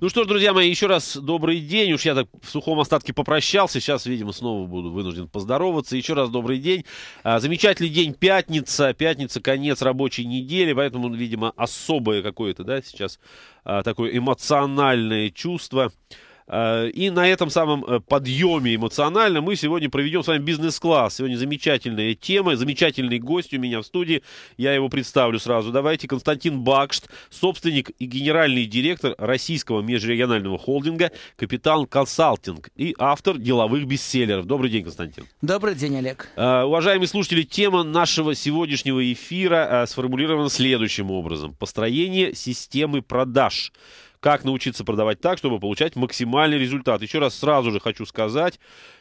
Ну что ж, друзья мои, еще раз добрый день. Уж я так в сухом остатке попрощался. Сейчас, видимо, снова буду вынужден поздороваться. Еще раз добрый день. А, замечательный день, пятница. Пятница, конец рабочей недели. Поэтому, видимо, особое какое-то, да, сейчас а, такое эмоциональное чувство. Э, и на этом самом э, подъеме эмоционально мы сегодня проведем с вами бизнес-класс. Сегодня замечательная тема, замечательный гость у меня в студии. Я его представлю сразу. Давайте. Константин Бакшт, собственник и генеральный директор российского межрегионального холдинга «Капитал Консалтинг» и автор деловых бестселлеров. Добрый день, Константин. Добрый день, Олег. Э, уважаемые слушатели, тема нашего сегодняшнего эфира сформулирована следующим образом. Построение системы продаж – как научиться продавать так, чтобы получать максимальный результат. Еще раз сразу же хочу сказать,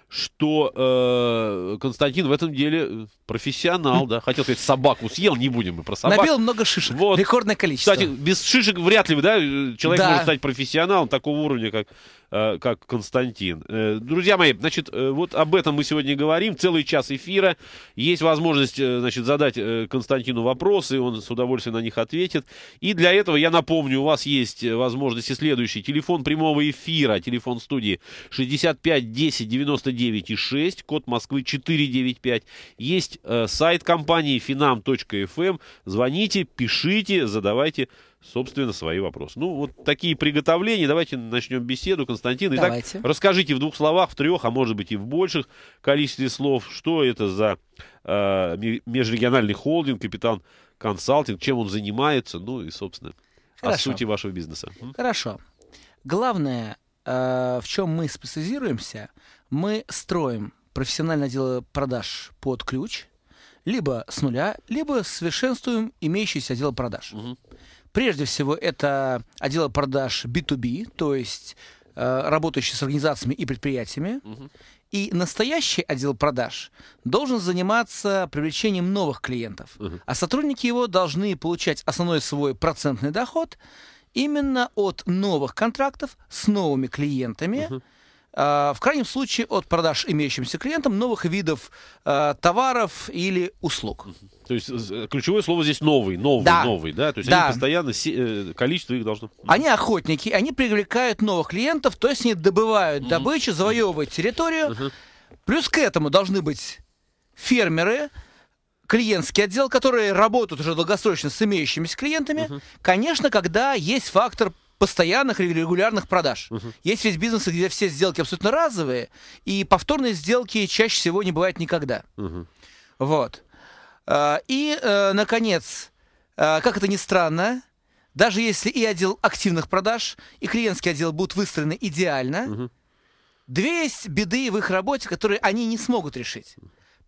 что э, Константин в этом деле э, профессионал, да. Хотел сказать, собаку съел, не будем мы про собаку. Набил много шишек, вот. рекордное количество. Кстати, без шишек вряд ли, да, э, человек да. может стать профессионалом такого уровня, как, э, как Константин. Э, друзья мои, значит, э, вот об этом мы сегодня говорим. Целый час эфира. Есть возможность, э, значит, задать э, Константину вопросы, он с удовольствием на них ответит. И для этого, я напомню, у вас есть э, возможности и следующий. Телефон прямого эфира, телефон студии 65 10 99 99,6, код Москвы 495. Есть э, сайт компании finam.fm. Эм. Звоните, пишите, задавайте собственно, свои вопросы. Ну, вот такие приготовления. Давайте начнем беседу, Константин. Итак, Давайте. расскажите в двух словах, в трех, а может быть и в больших количестве слов, что это за э, межрегиональный холдинг, капитан консалтинг, чем он занимается, ну и, собственно, Хорошо. о сути вашего бизнеса. Хорошо. Главное, э, в чем мы специализируемся – мы строим профессиональное дело продаж под ключ, либо с нуля, либо совершенствуем имеющийся отдел продаж. Угу. Прежде всего, это отдел продаж B2B, то есть э, работающий с организациями и предприятиями. Угу. И настоящий отдел продаж должен заниматься привлечением новых клиентов, угу. а сотрудники его должны получать основной свой процентный доход именно от новых контрактов с новыми клиентами. Угу а, в крайнем случае от продаж имеющимся клиентам новых видов а, товаров или услуг. То есть э, ключевое слово здесь новый, новый, да. новый, да? То есть да. они постоянно, э, количество их должно... Они охотники, они привлекают новых клиентов, то есть они добывают mm-hmm. добычу, завоевывают территорию. Mm-hmm. Плюс к этому должны быть фермеры, клиентский отдел, которые работают уже долгосрочно с имеющимися клиентами. Mm-hmm. Конечно, когда есть фактор постоянных или регулярных продаж. Угу. Есть весь бизнес, где все сделки абсолютно разовые, и повторные сделки чаще всего не бывают никогда. Угу. Вот. А, и, э, наконец, а, как это ни странно, даже если и отдел активных продаж, и клиентский отдел будут выстроены идеально, угу. две есть беды в их работе, которые они не смогут решить.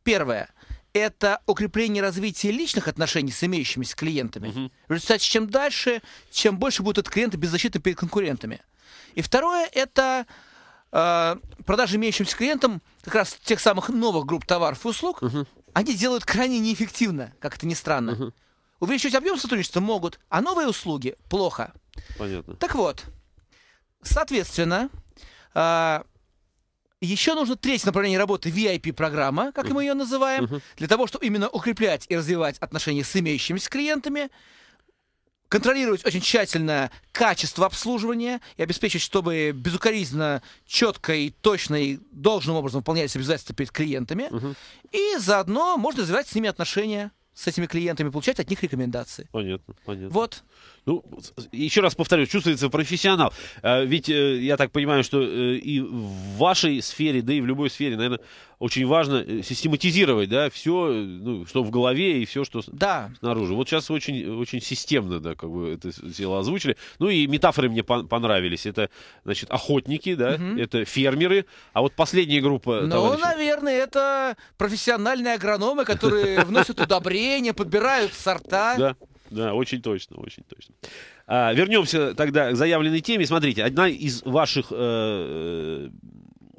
Первое это укрепление развития личных отношений с имеющимися клиентами. Угу. В результате, чем дальше, чем больше будут от клиента беззащитны перед конкурентами. И второе, это э, продажи имеющимся клиентам как раз тех самых новых групп товаров и услуг. Угу. Они делают крайне неэффективно, как это ни странно. Угу. Увеличивать объем сотрудничества могут, а новые услуги плохо. Понятно. Так вот, соответственно, э, еще нужно третье направление работы VIP-программа, как мы ее называем, для того, чтобы именно укреплять и развивать отношения с имеющимися клиентами, контролировать очень тщательно качество обслуживания и обеспечить, чтобы безукоризненно, четко и точно и должным образом выполнялись обязательства перед клиентами. И заодно можно развивать с ними отношения с этими клиентами, получать от них рекомендации. Понятно, понятно. Вот. Ну, еще раз повторю, чувствуется профессионал. А ведь э, я так понимаю, что э, и в вашей сфере, да и в любой сфере, наверное, очень важно э, систематизировать, да, все, ну, что в голове и все, что да. снаружи. Вот сейчас очень, очень системно, да, как бы это дело озвучили. Ну и метафоры мне понравились. Это, значит, охотники, да, угу. это фермеры. А вот последняя группа... Ну, товарищи... наверное, это профессиональные агрономы, которые вносят удобрения, подбирают сорта. Да. Да, очень точно, очень точно. А, вернемся тогда к заявленной теме. Смотрите, одна из ваших э,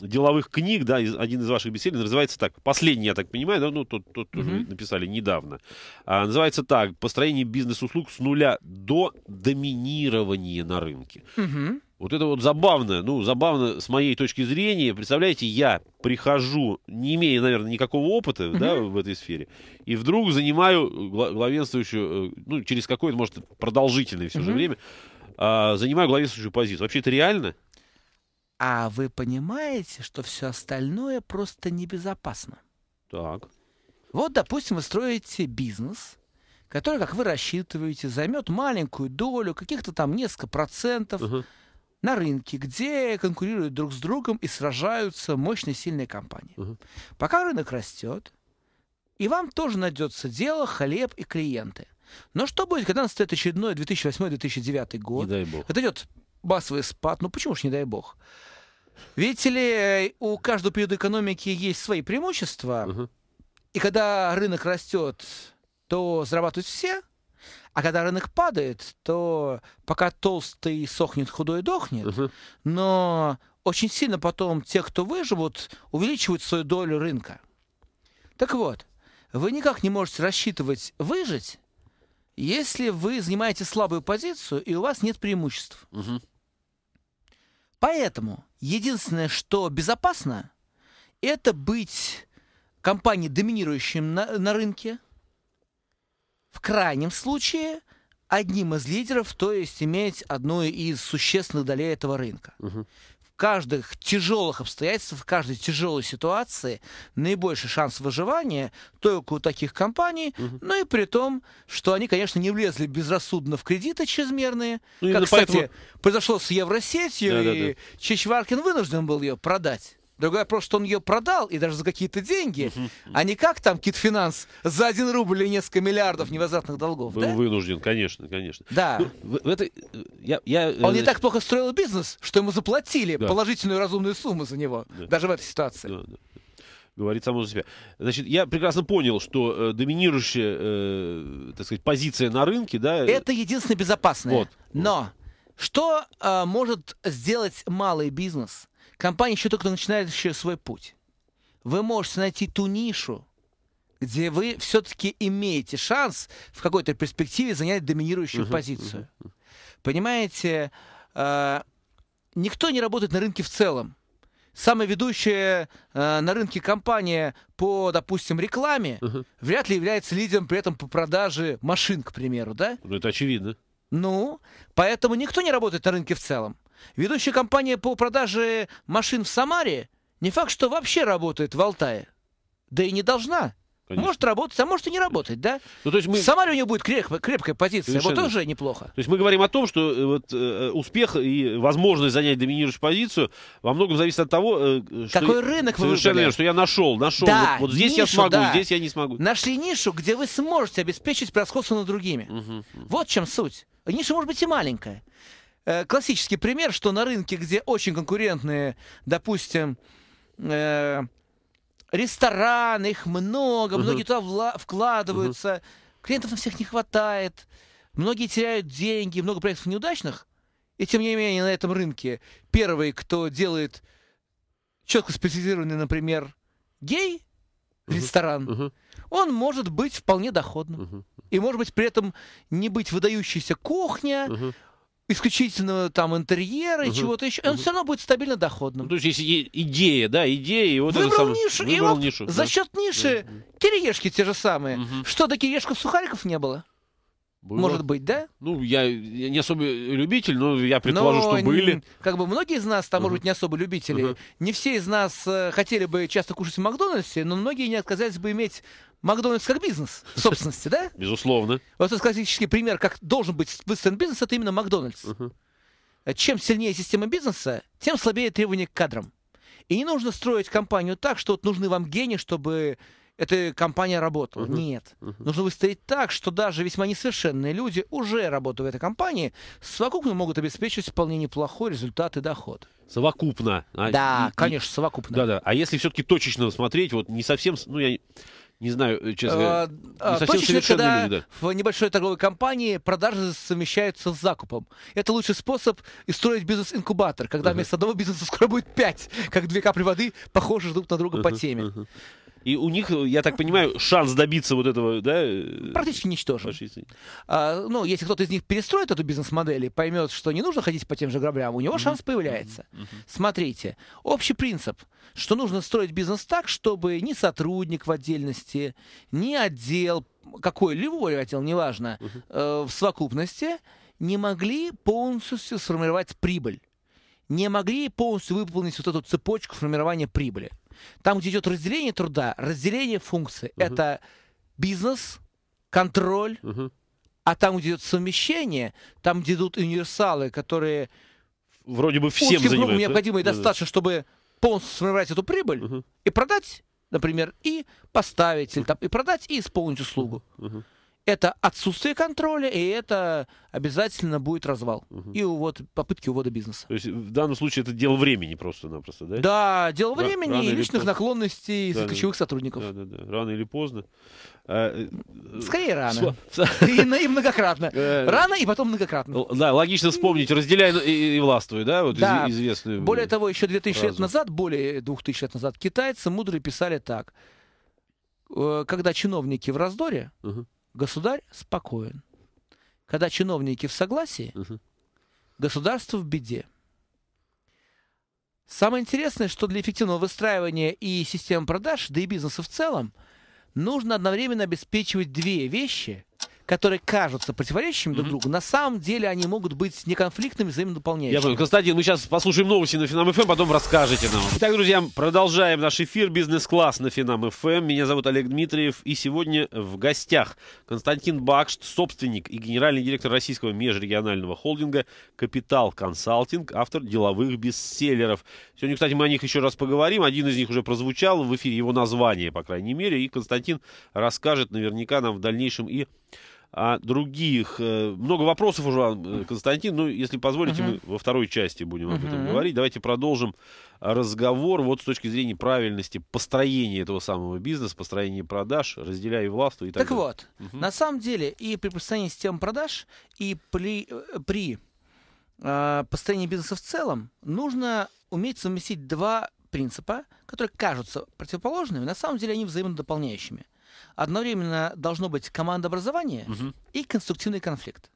деловых книг, да, из, один из ваших бестселлеров называется так, последний, я так понимаю, да, ну, тот тут mm-hmm. тоже написали недавно, а, называется так, построение бизнес-услуг с нуля до доминирования на рынке. Mm-hmm. Вот это вот забавно, ну, забавно с моей точки зрения. Представляете, я прихожу, не имея, наверное, никакого опыта mm-hmm. да, в этой сфере, и вдруг занимаю главенствующую, э, ну, через какое-то, может, продолжительное все mm-hmm. же время, а, занимаю главенствующую позицию. Вообще это реально? А вы понимаете, что все остальное просто небезопасно? Так. Вот, допустим, вы строите бизнес, который, как вы рассчитываете, займет маленькую долю, каких-то там несколько процентов. Uh-huh на рынке, где конкурируют друг с другом и сражаются мощные сильные компании. Угу. Пока рынок растет, и вам тоже найдется дело, хлеб и клиенты. Но что будет, когда настанет очередной 2008-2009 год? Не дай бог. Это идет массовый спад. Ну почему ж не дай бог? Видите ли, у каждого периода экономики есть свои преимущества. Угу. И когда рынок растет, то зарабатывают все – а когда рынок падает, то пока толстый сохнет, худой дохнет. Угу. Но очень сильно потом те, кто выживут, увеличивают свою долю рынка. Так вот, вы никак не можете рассчитывать выжить, если вы занимаете слабую позицию и у вас нет преимуществ. Угу. Поэтому единственное, что безопасно, это быть компанией, доминирующим на, на рынке – в крайнем случае одним из лидеров, то есть иметь одну из существенных долей этого рынка. Угу. В каждых тяжелых обстоятельствах, в каждой тяжелой ситуации наибольший шанс выживания только у таких компаний, угу. ну и при том, что они, конечно, не влезли безрассудно в кредиты чрезмерные, ну, как, кстати, поэтому... произошло с Евросетью, да, и да, да. Чичваркин вынужден был ее продать. Другой вопрос, что он ее продал, и даже за какие-то деньги, а не как там Китфинанс за один рубль или несколько миллиардов невозвратных долгов. Был да? вынужден, конечно, конечно. Да. Ну, в, этой, я, я, он не э, так плохо строил бизнес, что ему заплатили да. положительную разумную сумму за него, да. даже в этой ситуации. Да, да говорит само за себя. Значит, я прекрасно понял, что э, доминирующая, э, так сказать, позиция на рынке, да... Э, Это единственное безопасное. Вот. Но что э, может сделать малый бизнес Компания еще только начинает еще свой путь. Вы можете найти ту нишу, где вы все-таки имеете шанс в какой-то перспективе занять доминирующую uh-huh, позицию. Uh-huh. Понимаете, э, никто не работает на рынке в целом. Самая ведущая э, на рынке компания по, допустим, рекламе uh-huh. вряд ли является лидером при этом по продаже машин, к примеру, да? Ну, это очевидно. Ну, поэтому никто не работает на рынке в целом. Ведущая компания по продаже машин в Самаре не факт, что вообще работает в Алтае. Да и не должна. Конечно. Может работать, а может и не работать, да? Ну, то есть мы... В Самаре у нее будет креп... крепкая позиция, Совершенно. вот тоже неплохо. То есть мы говорим о том, что э, вот, э, э, успех и возможность занять доминирующую позицию во многом зависит от того, э, что какой я... рынок вы Совершенно верно, что я нашел, нашел. Да, вот, вот здесь нишу, я смогу, да. здесь я не смогу. Нашли нишу, где вы сможете обеспечить превосходство над другими. Угу. Вот в чем суть. Ниша может быть и маленькая. Э, классический пример, что на рынке, где очень конкурентные, допустим, э, рестораны, их много, угу. многие туда вла- вкладываются, угу. клиентов на всех не хватает, многие теряют деньги, много проектов неудачных, и тем не менее на этом рынке первый, кто делает четко специализированный, например, гей ресторан, угу. он может быть вполне доходным. Угу. И может быть при этом не быть выдающейся кухня, угу исключительно там интерьера и чего-то еще, он все равно будет стабильно доходным. Ну, то есть есть идея, да, идея, вот выбрал сам... нишу, выбрал и вот нишу, за да. счет ниши угу. кириешки те же самые. Угу. Что, до кириешков сухариков не было? Было. Может быть, да? Ну, я, я не особо любитель, но я предположу, но, что были. Как бы многие из нас, там, uh-huh. может быть, не особо любители. Uh-huh. Не все из нас э, хотели бы часто кушать в Макдональдсе, но многие не отказались бы иметь Макдональдс как бизнес в собственности, да? Безусловно. Вот это классический пример, как должен быть выстроен бизнес, это именно Макдональдс. Чем сильнее система бизнеса, тем слабее требования к кадрам. И не нужно строить компанию так, что вот нужны вам гении, чтобы эта компания работала. Uh-huh. Нет. Uh-huh. Нужно выстроить так, что даже весьма несовершенные люди, уже работая в этой компании, совокупно могут обеспечивать вполне неплохой результат и доход. Совокупно. А, да, и, конечно, совокупно. Да, да. А если все-таки точечно смотреть, вот не совсем, ну я не знаю, э, честно говоря, а, не Точечно, когда люди, да. в небольшой торговой компании продажи совмещаются с закупом. Это лучший способ и строить бизнес-инкубатор, когда uh-huh. вместо одного бизнеса скоро будет пять, как две капли воды, похожи друг на друга uh-huh, по теме. Uh-huh. И у них, я так понимаю, шанс добиться вот этого, да? Э, Практически ничтожен. А, ну, если кто-то из них перестроит эту бизнес-модель и поймет, что не нужно ходить по тем же граблям, у него mm-hmm. шанс появляется. Mm-hmm. Смотрите, общий принцип, что нужно строить бизнес так, чтобы ни сотрудник в отдельности, ни отдел, какой любой отдел, неважно, mm-hmm. э, в совокупности не могли полностью сформировать прибыль не могли полностью выполнить вот эту цепочку формирования прибыли. Там, где идет разделение труда, разделение функций, угу. это бизнес, контроль, угу. а там, где идет совмещение, там, где идут универсалы, которые вроде бы всем занимаются. необходимо и достаточно, да, да. чтобы полностью сформировать эту прибыль угу. и продать, например, и поставить, или там, и продать, и исполнить услугу. Угу это отсутствие контроля, и это обязательно будет развал. Угу. И вот попытки увода бизнеса. То есть э, в данном случае это дело времени просто-напросто, да? Да, дело времени Рано и личных наклонностей да, ключевых сотрудников. Да, да, да. Рано или поздно. А, э, э, Скорее рано. И, и многократно. Рано и потом многократно. Да, логично вспомнить. Разделяй ну, и, и властвуй, да? Вот да. Из, известную Более того, еще 2000 фразу. лет назад, более 2000 лет назад, китайцы мудрые писали так. Когда чиновники в раздоре, угу государь спокоен. Когда чиновники в согласии, угу. государство в беде. Самое интересное, что для эффективного выстраивания и системы продаж, да и бизнеса в целом, нужно одновременно обеспечивать две вещи, которые кажутся противоречащими друг другу, на самом деле они могут быть не конфликтными, взаимодополняющими. Я понял. Константин, мы сейчас послушаем новости на Финам ФМ, эм, потом расскажете нам. Итак, друзья, продолжаем наш эфир «Бизнес-класс» на Финам ФМ. Эм. Меня зовут Олег Дмитриев, и сегодня в гостях Константин Бакшт, собственник и генеральный директор российского межрегионального холдинга «Капитал Консалтинг», автор деловых бестселлеров. Сегодня, кстати, мы о них еще раз поговорим. Один из них уже прозвучал в эфире, его название, по крайней мере, и Константин расскажет наверняка нам в дальнейшем и о других. Э, много вопросов уже, э, Константин. Ну, если позволите, угу. мы во второй части будем об этом говорить. Давайте продолжим разговор вот с точки зрения правильности построения этого самого бизнеса, построения продаж, разделяя власть властву и так, так далее. Так вот, угу. на самом деле и при построении системы продаж, и при, э, при э, построении бизнеса в целом нужно уметь совместить два принципа, которые кажутся противоположными, на самом деле они взаимодополняющими. дополняющими одновременно должно быть командообразование угу. и конструктивный конфликт.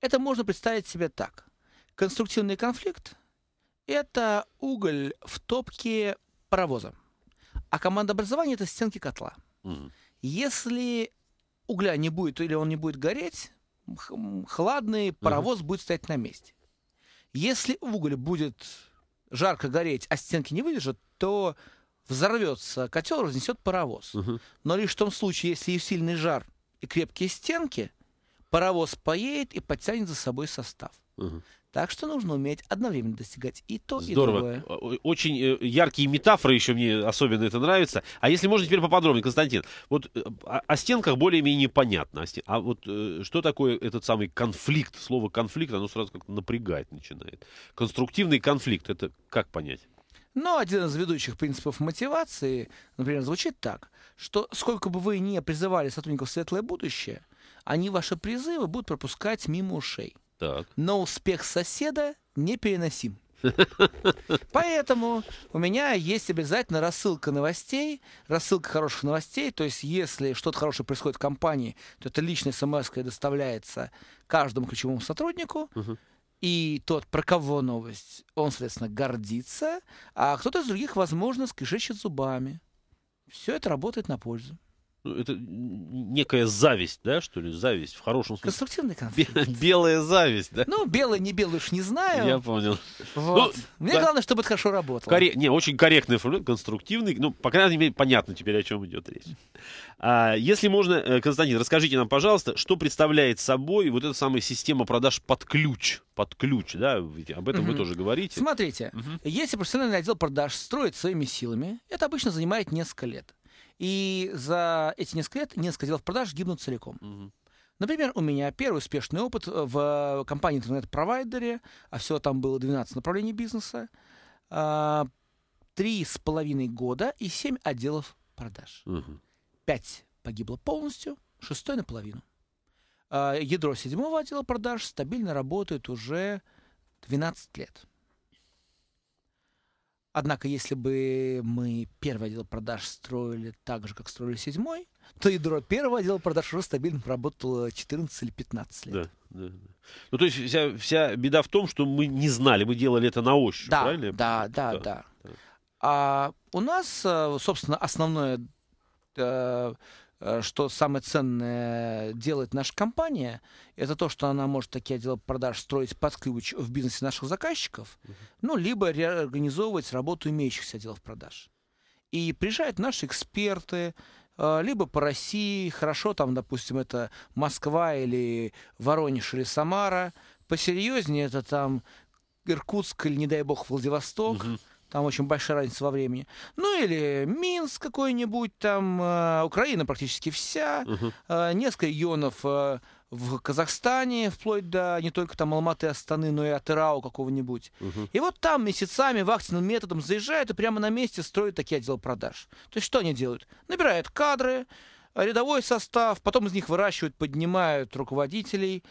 Это можно представить себе так. Конструктивный конфликт – это уголь в топке паровоза, а командообразование – это стенки котла. Угу. Если угля не будет или он не будет гореть, хладный паровоз угу. будет стоять на месте. Если уголь будет жарко гореть, а стенки не выдержат, то взорвется котел, разнесет паровоз. Угу. Но лишь в том случае, если есть сильный жар, и крепкие стенки, паровоз поедет и подтянет за собой состав. Угу. Так что нужно уметь одновременно достигать и то, Здорово. и другое. Очень э, яркие метафоры еще мне особенно это нравится. А если можно теперь поподробнее, Константин, вот э, а, о стенках более-менее понятно. А, а вот э, что такое этот самый конфликт? Слово конфликт, оно сразу как-то напрягает начинает. Конструктивный конфликт, это как понять? Но один из ведущих принципов мотивации, например, звучит так, что сколько бы вы ни призывали сотрудников в светлое будущее, они ваши призывы будут пропускать мимо ушей. Так. Но успех соседа непереносим. Поэтому у меня есть обязательно рассылка новостей, рассылка хороших новостей. То есть, если что-то хорошее происходит в компании, то это личная смс доставляется каждому ключевому сотруднику. Uh-huh. И тот, про кого новость, он, соответственно, гордится, а кто-то из других, возможно, скрежещет зубами. Все это работает на пользу. Ну, это некая зависть, да, что ли, зависть в хорошем смысле. Конструктивный конфликт. Белая зависть, да? Ну, белая, не белая, уж не знаю. Я понял. Вот. Ну, Мне да. главное, чтобы это хорошо работало. Корре... Не, очень корректный формулировка, конструктивный, ну, по крайней мере, понятно теперь, о чем идет речь. А, если можно, э, Константин, расскажите нам, пожалуйста, что представляет собой вот эта самая система продаж под ключ? Под ключ, да, об этом угу. вы тоже говорите. Смотрите, угу. если профессиональный отдел продаж строит своими силами, это обычно занимает несколько лет. И за эти несколько лет несколько делов продаж гибнут целиком. Например, у меня первый успешный опыт в компании интернет-провайдере, а все там было 12 направлений бизнеса, а, три с половиной года и семь отделов продаж. Угу. погибло полностью, шестой наполовину. А, ядро седьмого отдела продаж стабильно работает уже 12 лет. Однако, если бы мы первый отдел продаж строили так же, как строили седьмой, то ядро первого отдела продаж уже стабильно работало 14 или 15 лет. Да, да, да. Ну, то есть вся, вся беда в том, что мы не знали, мы делали это на ощупь, да, правильно? Да, да, да. да. да. А у нас, э, собственно, основное э, Э, что самое ценное делает наша компания, это то, что она может такие отделы продаж строить под ключ в бизнесе наших заказчиков, ну, либо реорганизовывать работу имеющихся отделов продаж. И приезжают наши эксперты, э, либо по России, хорошо, там, допустим, это Москва или Воронеж или Самара, посерьезнее это там Иркутск или, не дай бог, Владивосток, uh-huh там очень большая разница во времени. Ну или Минск какой-нибудь, там э, Украина практически вся, угу. э, несколько регионов э, в Казахстане, вплоть до не только там Алматы, Астаны, но и Атырау какого-нибудь. Угу. И вот там месяцами вахтенным методом заезжают и прямо на месте строят такие отделы продаж. То есть что они делают? Набирают кадры, рядовой состав, потом из них выращивают, поднимают руководителей. Из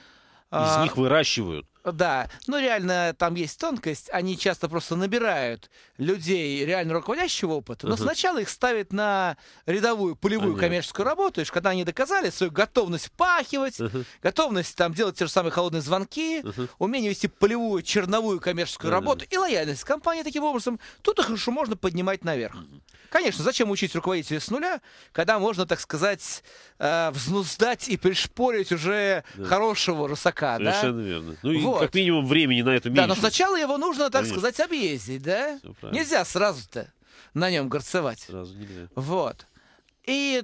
а... них выращивают? Да, ну реально там есть тонкость, они часто просто набирают людей реально руководящего опыта, но угу. сначала их ставят на рядовую полевую Понятно. коммерческую работу, и когда они доказали свою готовность впахивать, угу. готовность там делать те же самые холодные звонки, угу. умение вести полевую черновую коммерческую да, работу и лояльность компании таким образом, тут их еще можно поднимать наверх. Угу. Конечно, зачем учить руководителя с нуля, когда можно, так сказать, э, взнуздать и пришпорить уже да. хорошего русака, Совершенно да? верно. Ну, вот. Вот. Как минимум времени на это меньше. Да, но сначала его нужно, так Конечно. сказать, объездить, да? Нельзя сразу-то на нем горцевать. Сразу нельзя. Вот. И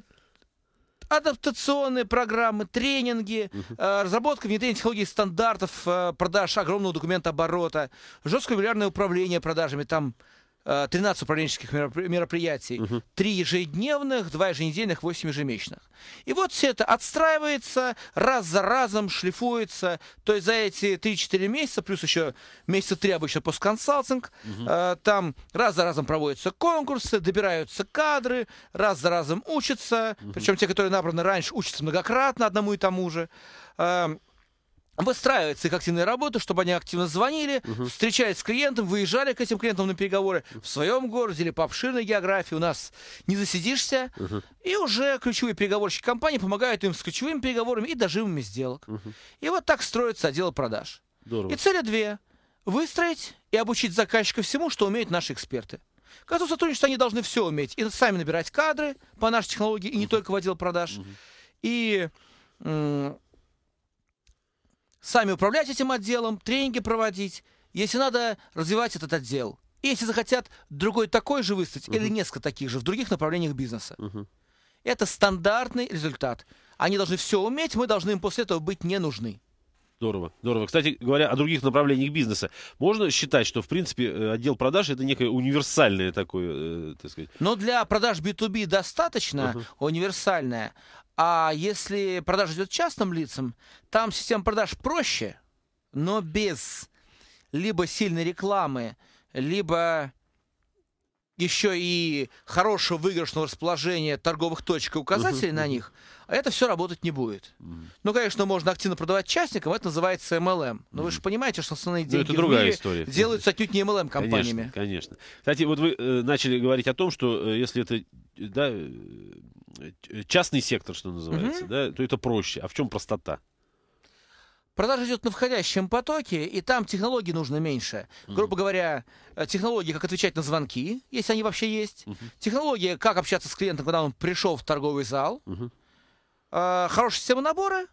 адаптационные программы, тренинги, uh-huh. разработка внедрения технологий стандартов э, продаж огромного документа оборота, жесткое регулярное управление продажами, там 13 э, управленческих мероприятий, угу. 3 ежедневных, 2 еженедельных, 8 ежемесячных. И вот все это отстраивается, раз за разом шлифуется. То есть за эти 3-4 месяца, плюс еще месяца 3 обычно постконсалтинг, угу. э, там раз за разом проводятся конкурсы, добираются кадры, раз за разом учатся. Угу. Причем те, которые набраны раньше, учатся многократно одному и тому же. Э, выстраивается их активная работа, чтобы они активно звонили, угу. встречались с клиентом, выезжали к этим клиентам на переговоры в своем городе или по обширной географии. У нас не засидишься. Угу. И уже ключевые переговорщики компании помогают им с ключевыми переговорами и дожимами сделок. Угу. И вот так строится отдел продаж. Здорово. И цели две. Выстроить и обучить заказчика всему, что умеют наши эксперты. К концу сотрудничества они должны все уметь. И сами набирать кадры по нашей технологии, и не только в отдел продаж. Угу. И сами управлять этим отделом, тренинги проводить. Если надо, развивать этот отдел. И если захотят другой такой же выставить угу. или несколько таких же в других направлениях бизнеса. Угу. Это стандартный результат. Они должны все уметь, мы должны им после этого быть не нужны. Здорово, здорово. Кстати говоря, о других направлениях бизнеса. Можно считать, что, в принципе, э, отдел продаж это некое универсальное такое, э, так сказать. Но для продаж B2B достаточно uh-huh. универсальное. А если продажа идет частным лицам, там система продаж проще, но без либо сильной рекламы, либо еще и хорошего выигрышного расположения торговых точек и указателей uh-huh. на них, это все работать не будет. Uh-huh. Ну, конечно, можно активно продавать частникам, это называется MLM. Но uh-huh. вы же понимаете, что основные ну, деньги ну, это другая в мире история. делаются отнюдь не MLM-компаниями. Конечно, конечно. Кстати, вот вы э, начали говорить о том, что э, если это э, да, э, Э, частный сектор, что называется, угу. да, то это проще. А в чем простота? Продажа идет на входящем потоке, и там технологий нужно меньше. Грубо говоря, э, технологии, как отвечать на звонки, если они вообще есть. Mm-hmm. Технология, как общаться с клиентом, когда он пришел в торговый зал. Mm-hmm. Э, хорошая система набора,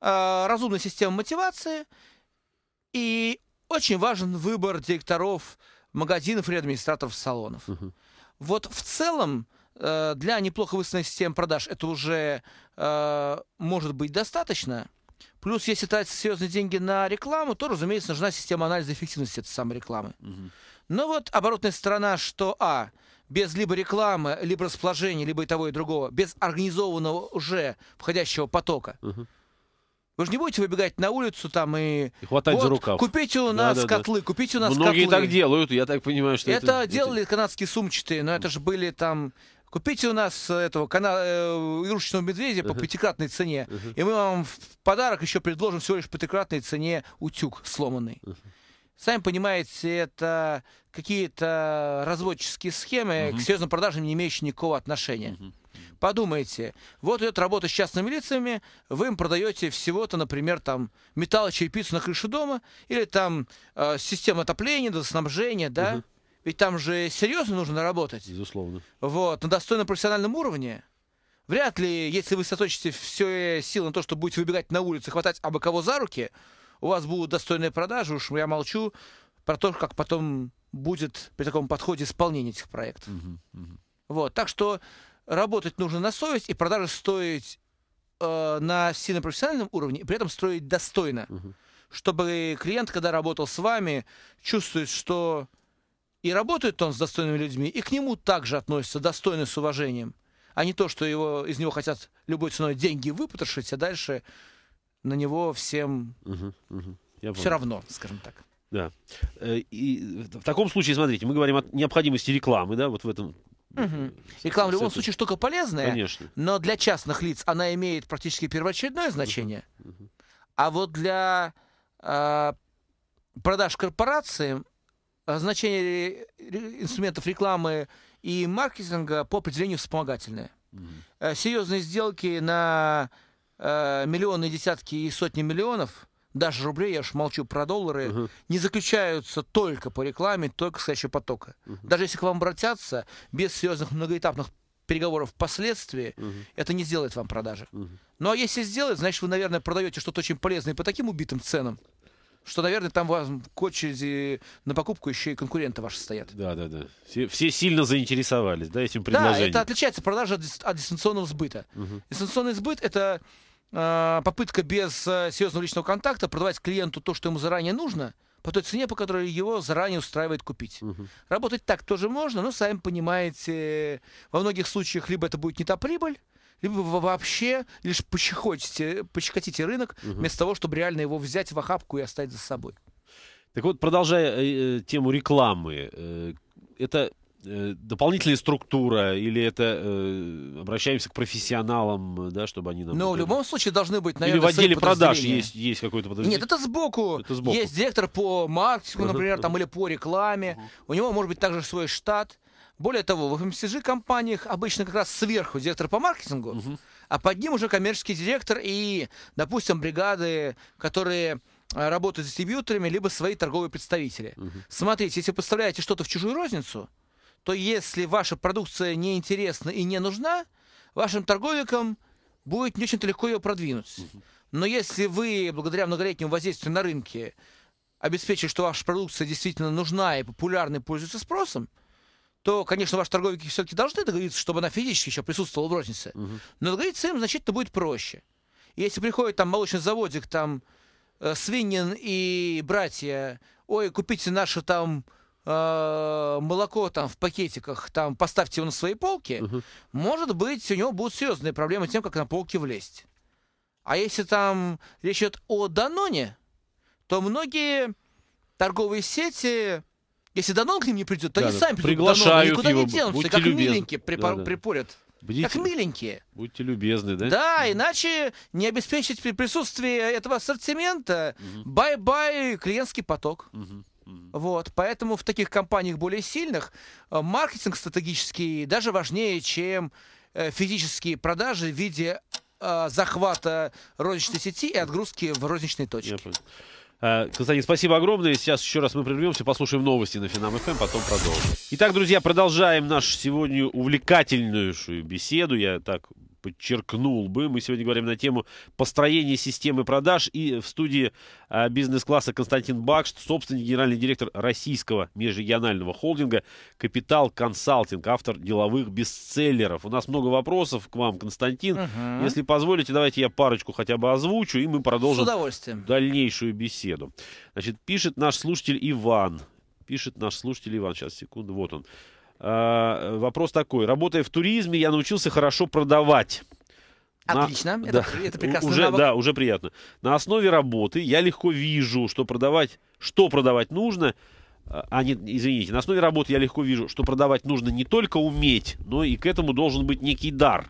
э, разумная система мотивации. И очень важен выбор директоров магазинов или администраторов салонов. Mm-hmm. Вот в целом Э, для неплохо выстроенной системы продаж это уже э, может быть достаточно. Плюс, если тратить серьезные деньги на рекламу, то, разумеется, нужна система анализа эффективности этой самой рекламы. Угу. Но вот оборотная сторона, что А, без либо рекламы, либо расположения, либо и того, и другого, без организованного уже входящего потока. Угу. Вы же не будете выбегать на улицу там и... и хватать вот, за рукав. Купите у нас да, котлы, да. купите у нас Многие котлы. Многие так делают, я так понимаю, что это... Это делали это... канадские сумчатые, но это же были там Купите у нас э, этого кана- э, игрушечного медведя по пятикратной цене, и мы вам в подарок еще предложим всего лишь по пятикратной цене утюг сломанный. Сами понимаете, это какие-то разводческие схемы к серьезным продажам, не имеющие никакого отношения. Подумайте, вот идет работа с частными лицами, вы им продаете всего-то, например, там металлочерепицу на крыше дома, или там э, система отопления, водоснабжения, да, угу. Ведь там же серьезно нужно работать. Безусловно. Вот, на достойном профессиональном уровне. Вряд ли, если вы сосочите все силы на то, что будете выбегать на улицу, хватать абы кого за руки, у вас будут достойные продажи. Уж я молчу про то, как потом будет при таком подходе исполнение этих проектов. Угу, угу. Вот, так что работать нужно на совесть и продажи стоить э, на сильно профессиональном уровне, и при этом строить достойно. Угу. Чтобы клиент, когда работал с вами, чувствует, что и работает он с достойными людьми, и к нему также относятся достойно с уважением, а не то, что его, из него хотят любой ценой деньги выпотрошить, а дальше на него всем угу, угу. Я все понял. равно, скажем так. Да. Э, и в таком случае, смотрите, мы говорим о необходимости рекламы, да, вот в этом Угу. Реклама э, в любом случае штука полезная, Конечно. но для частных лиц она имеет практически первоочередное значение. Угу. А вот для э, продаж корпорациям Э, значение инструментов рекламы и маркетинга по определению вспомогательное. Mm-hmm. Серьезные сделки на э, миллионы, десятки и сотни миллионов, даже рублей, я уж молчу про доллары, uh-huh. не заключаются только по рекламе, только с еще потока. Uh-huh. Даже если к вам обратятся, без серьезных многоэтапных переговоров впоследствии, uh-huh. это не сделает вам продажи. Uh-huh. Ну а если сделает, значит вы, наверное, продаете что-то очень полезное по таким убитым ценам, что, наверное, там вас к очереди на покупку еще и конкуренты ваши стоят. Да, да, да. Все, все сильно заинтересовались, да, этим предложением. Да, это отличается продажа от дистанционного сбыта. Угу. Дистанционный сбыт это э, попытка без а, серьезного личного контакта продавать клиенту то, что ему заранее нужно, по той цене, по которой его заранее устраивает купить. Угу. Работать так тоже можно, но сами понимаете, во многих случаях либо это будет не та прибыль, либо вы вообще лишь пощекотите, пощекотите рынок, угу. вместо того, чтобы реально его взять в охапку и оставить за собой. Так вот, продолжая э, э, тему рекламы, э, это э, дополнительная структура или это э, обращаемся к профессионалам, да, чтобы они нам... Ну, в любом случае должны быть, наверное, Или в отделе продаж есть, есть какой-то подразделение? Нет, это сбоку. это сбоку. Есть директор по маркетингу, например, там, или по рекламе. У него может быть также свой штат. Более того, в FMCG-компаниях обычно как раз сверху директор по маркетингу, угу. а под ним уже коммерческий директор и, допустим, бригады, которые э, работают с дистрибьюторами, либо свои торговые представители. Угу. Смотрите, если поставляете что-то в чужую розницу, то если ваша продукция неинтересна и не нужна, вашим торговикам будет не очень-то легко ее продвинуть. Угу. Но если вы, благодаря многолетнему воздействию на рынке, обеспечите, что ваша продукция действительно нужна и популярна и пользуется спросом, то, конечно, ваши торговики все-таки должны договориться, чтобы она физически еще присутствовала в рознице. Угу. Но договориться им это будет проще. Если приходит там молочный заводик, там э, Свинин и братья, ой, купите наше там э, молоко там в пакетиках, там поставьте его на свои полки, угу. может быть, у него будут серьезные проблемы с тем, как на полки влезть. А если там речь идет о Даноне, то многие торговые сети если Данон к ним не придет, то да, они да. сами придут. Приглашают никуда его, не денутся, как любезны. миленькие припор... да, да. припорят. Будите, как миленькие. Будьте любезны, да? Да, иначе не обеспечить присутствие этого ассортимента бай-бай угу. клиентский поток. Угу. Вот, поэтому в таких компаниях более сильных э, маркетинг стратегический даже важнее, чем э, физические продажи в виде э, захвата розничной сети и отгрузки в розничные точки. Э, Константин, спасибо огромное. Сейчас еще раз мы прервемся, послушаем новости на Финам ФМ, эм, потом продолжим. Итак, друзья, продолжаем нашу сегодня увлекательнейшую беседу. Я так подчеркнул бы. Мы сегодня говорим на тему построения системы продаж. И в студии а, бизнес-класса Константин Бакшт, собственный генеральный директор российского межрегионального холдинга «Капитал Консалтинг», автор деловых бестселлеров. У нас много вопросов к вам, Константин. Угу. Если позволите, давайте я парочку хотя бы озвучу, и мы продолжим дальнейшую беседу. Значит, пишет наш слушатель Иван. Пишет наш слушатель Иван. Сейчас, секунду, вот он. Э, вопрос такой. Работая в туризме, я научился хорошо продавать. Отлично, это, да, это прекрасно. Уже, да, уже приятно. На основе работы я легко вижу, что продавать, что продавать нужно. А, а нет, извините, на основе работы я легко вижу, что продавать нужно не только уметь, но и к этому должен быть некий дар.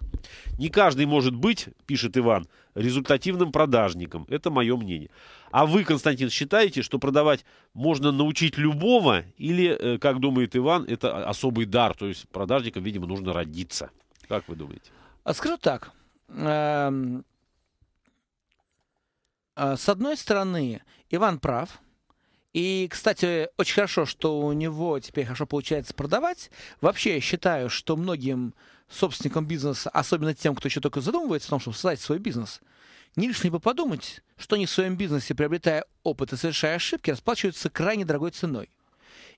Не каждый может быть, пишет Иван, результативным продажником. Это мое мнение. А вы, Константин, считаете, что продавать можно научить любого? Или, э, как думает Иван, это особый дар? То есть продажникам, видимо, нужно родиться. Как вы думаете? А скажу так. Эм, э, с одной стороны, Иван прав. И, кстати, очень хорошо, что у него теперь хорошо получается продавать. Вообще, я считаю, что многим собственникам бизнеса, особенно тем, кто еще только задумывается о том, чтобы создать свой бизнес, не лишне бы подумать, что они в своем бизнесе, приобретая опыт и совершая ошибки, расплачиваются крайне дорогой ценой.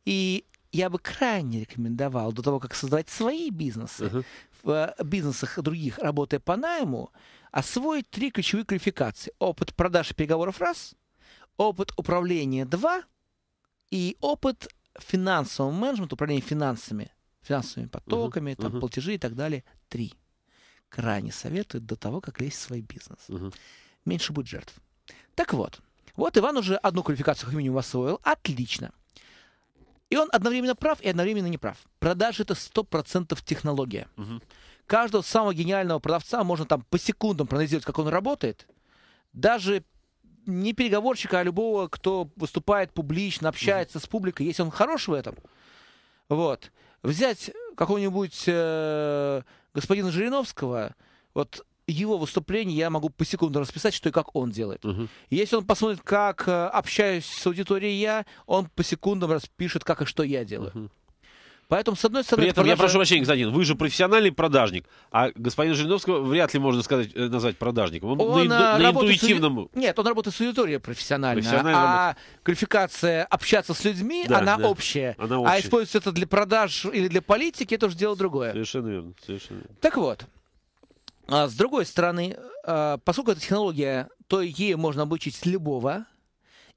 И я бы крайне рекомендовал до того, как создавать свои бизнесы, uh-huh. в э, бизнесах других, работая по найму, освоить три ключевые квалификации. Опыт продаж и переговоров – раз, опыт управления – два, и опыт финансового менеджмента, управления финансами – финансовыми потоками, uh-huh. там, uh-huh. платежи и так далее. Три. Крайне советую до того, как лезть в свой бизнес. Uh-huh. Меньше будет жертв. Так вот, вот Иван уже одну квалификацию как минимум освоил. Отлично. И он одновременно прав и одновременно не прав. Продажи это 100% технология. Угу. Каждого самого гениального продавца можно там по секундам проанализировать, как он работает. Даже не переговорщика, а любого, кто выступает публично, общается угу. с публикой, если он хорош в этом. Вот взять какого-нибудь э, господина Жириновского, вот его выступление я могу по секунду расписать, что и как он делает. Угу. Если он посмотрит, как э, общаюсь с аудиторией я, он по секундам распишет, как и что я делаю. Угу. Поэтому, с одной стороны... При этом, продажа... я прошу прощения, Константин, вы же профессиональный продажник, а господин Жириновского вряд ли можно сказать, э, назвать продажником. Он, он э, на, на интуитивном... С... Нет, он работает с аудиторией профессионально, профессионально а работа. квалификация общаться с людьми, да, она, да. Общая, она а общая. А использовать это для продаж или для политики, это уже дело другое. Совершенно верно. Совершенно верно. Так вот, а с другой стороны, э, поскольку эта технология, то ей можно обучить любого,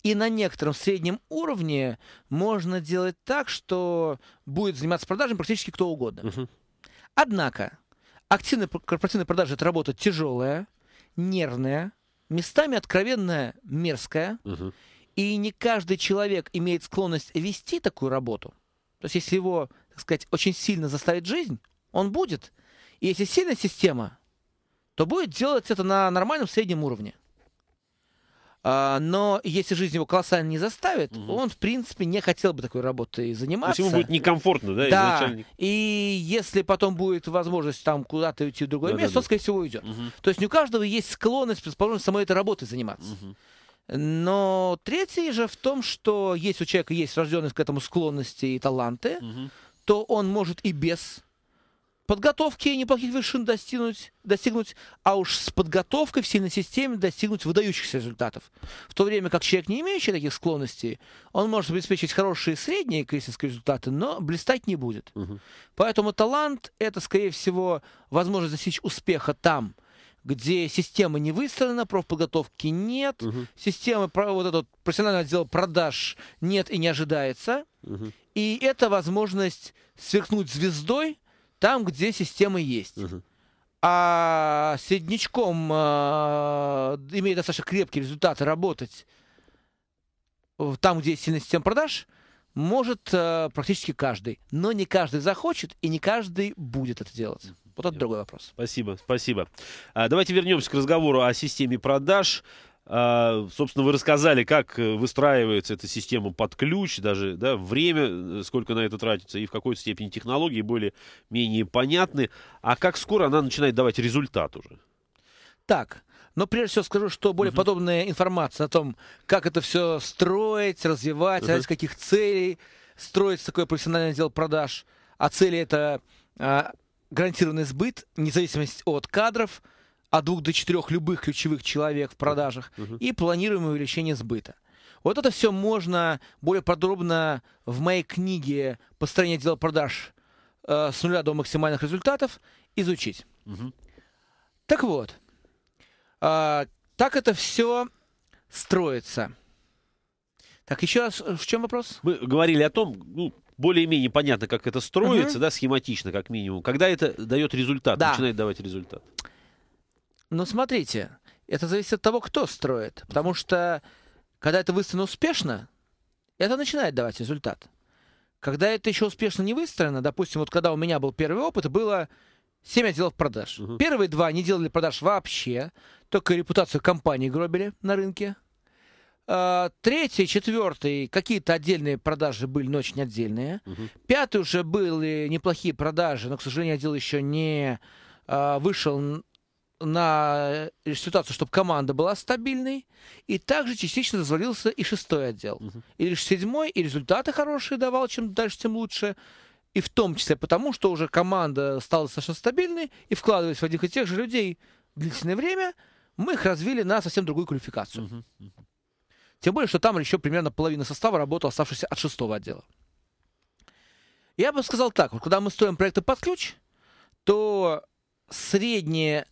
и на некотором среднем уровне можно делать так, что будет заниматься продажами практически кто угодно. Угу. Однако, активные корпоративные продажи – это работа тяжелая, нервная, местами откровенно мерзкая, угу. и не каждый человек имеет склонность вести такую работу. То есть если его, так сказать, очень сильно заставит жизнь, он будет. И если сильная система, то будет делать это на нормальном среднем уровне. А, но если жизнь его колоссально не заставит, угу. он, в принципе, не хотел бы такой работой заниматься. То есть ему будет некомфортно, да, да. и если потом будет возможность там куда-то уйти в другое да, место, да, он, да. скорее всего, уйдет. Угу. То есть не у каждого есть склонность, предположим, самой этой работой заниматься. Угу. Но третий же в том, что если у человека есть рожденность к этому склонности и таланты, угу. то он может и без подготовки неплохих вершин достигнуть, достигнуть, а уж с подготовкой в сильной системе достигнуть выдающихся результатов. В то время как человек, не имеющий таких склонностей, он может обеспечить хорошие средние крестинские результаты, но блистать не будет. Угу. Поэтому талант – это, скорее всего, возможность достичь успеха там, где система не выстроена, профподготовки нет, угу. системы вот этот профессиональный отдел продаж нет и не ожидается. Угу. И это возможность сверкнуть звездой, там, где системы есть. Угу. А середнячком, э, а, имея достаточно крепкий результат, работать там, где есть сильная система продаж, может э, практически каждый. Но не каждый захочет и не каждый будет это делать. Вот это Нет. другой вопрос. Спасибо, спасибо. А, давайте вернемся к разговору о системе продаж. А, собственно, вы рассказали, как э, выстраивается эта система под ключ, даже да, время, э, сколько на это тратится, и в какой степени технологии более-менее понятны. А как скоро она начинает давать результат уже? Так, но прежде всего скажу, что более uh-huh. подобная информация о том, как это все строить, развивать, uh-huh. ради каких целей строить такое профессиональное дело продаж, а цели это а, гарантированный сбыт, независимость от кадров – от двух до четырех любых ключевых человек в продажах угу. и планируемое увеличение сбыта. Вот это все можно более подробно в моей книге «Построение дела продаж э, с нуля до максимальных результатов» изучить. Угу. Так вот, э, так это все строится. Так, еще раз, в чем вопрос? Мы говорили о том, ну, более-менее понятно, как это строится, угу. да, схематично, как минимум. Когда это дает результат, да. начинает давать результат. Но смотрите, это зависит от того, кто строит. Потому что, когда это выстроено успешно, это начинает давать результат. Когда это еще успешно не выстроено, допустим, вот когда у меня был первый опыт, было 7 отделов продаж. Угу. Первые два не делали продаж вообще, только репутацию компании гробили на рынке. А, третий, четвертый, какие-то отдельные продажи были, но очень отдельные. Угу. Пятый уже были неплохие продажи, но, к сожалению, отдел еще не а, вышел на э, ситуацию, чтобы команда была стабильной, и также частично развалился и шестой отдел. Угу. лишь седьмой, и результаты хорошие давал, чем дальше, тем лучше. И в том числе потому, что уже команда стала совершенно стабильной, и вкладываясь в одних и тех же людей длительное время, мы их развили на совсем другую квалификацию. Угу. Тем более, что там еще примерно половина состава работала, оставшаяся от шестого отдела. Я бы сказал так, вот когда мы строим проекты под ключ, то среднее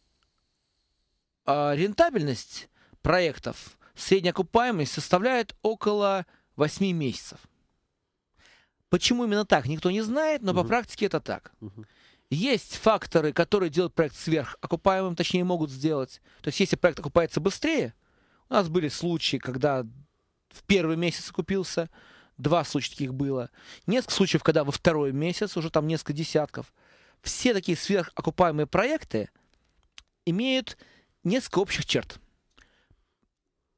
а, рентабельность проектов, средняя окупаемость составляет около 8 месяцев. Почему именно так, никто не знает, но угу. по практике это так. Угу. Есть факторы, которые делают проект сверхокупаемым, точнее могут сделать. То есть если проект окупается быстрее, у нас были случаи, когда в первый месяц окупился, два случая таких было. Несколько случаев, когда во второй месяц, уже там несколько десятков. Все такие сверхокупаемые проекты имеют несколько общих черт.